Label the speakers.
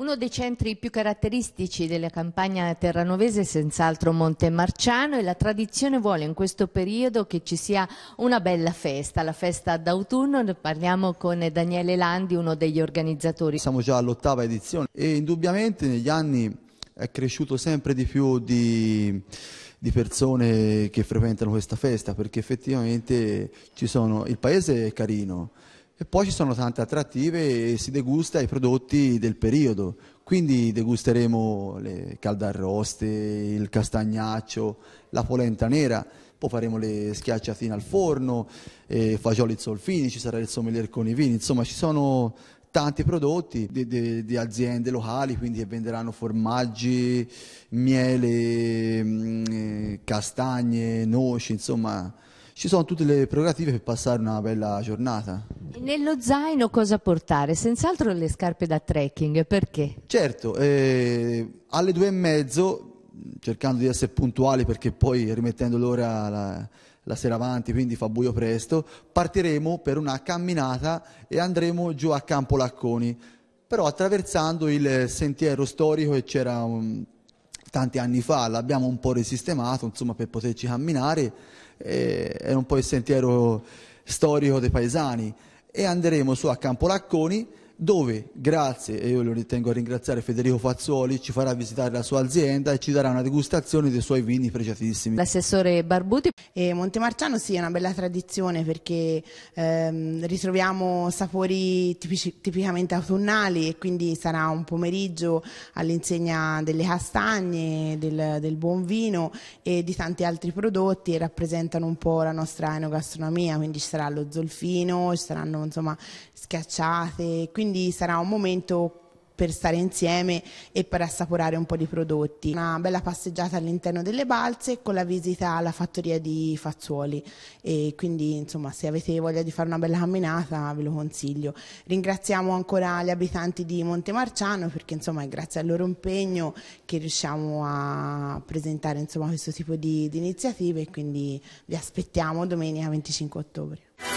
Speaker 1: Uno dei centri più caratteristici della campagna terranovese è senz'altro Monte Marciano e la tradizione vuole in questo periodo che ci sia una bella festa, la festa d'autunno, ne parliamo con Daniele Landi, uno degli organizzatori. Siamo già
Speaker 2: all'ottava edizione e indubbiamente negli anni è cresciuto sempre di più di, di, persone che frequentano questa festa perché effettivamente ci sono, il paese è carino e poi ci sono tante attrattive e si degusta i prodotti del periodo, quindi degusteremo le caldarroste, il castagnaccio, la polenta nera, poi faremo le schiacciatine al forno, eh, fagioli zolfini, ci sarà il sommelier con i vini, insomma ci sono tanti prodotti di, di, di, aziende locali, quindi che venderanno formaggi, miele, mm, eh, castagne, noci, insomma ci sono tutte le prerogative per passare una bella giornata.
Speaker 1: Nello zaino cosa portare? Senz'altro le scarpe da trekking, perché?
Speaker 2: Certo, eh, alle due e mezzo, cercando di essere puntuali perché poi rimettendo l'ora la, la sera avanti, quindi fa buio presto, partiremo per una camminata e andremo giù a Campo Lacconi, però attraversando il sentiero storico che c'era... Un, um, tanti anni fa, l'abbiamo un po' risistemato insomma, per poterci camminare, eh, era un po' il sentiero storico dei paesani e andremo su a Campolacconi dove grazie, e io lo ritengo a ringraziare Federico Fazzoli, ci farà visitare la sua azienda e ci darà una degustazione dei suoi vini pregiatissimi.
Speaker 3: L'assessore Barbuti. E Montemarciano sì, è una bella tradizione perché ehm, ritroviamo sapori tipici, tipicamente autunnali e quindi sarà un pomeriggio all'insegna delle castagne, del, del buon vino e di tanti altri prodotti e rappresentano un po' la nostra enogastronomia, quindi ci sarà lo zolfino, ci saranno insomma schiacciate, quindi quindi sarà un momento per stare insieme e per assaporare un po' di prodotti. Una bella passeggiata all'interno delle balze con la visita alla fattoria di Fazzuoli e quindi insomma se avete voglia di fare una bella camminata ve lo consiglio. Ringraziamo ancora gli abitanti di Montemarciano perché insomma è grazie al loro impegno che riusciamo a presentare insomma questo tipo di, di iniziative quindi vi aspettiamo domenica 25 ottobre.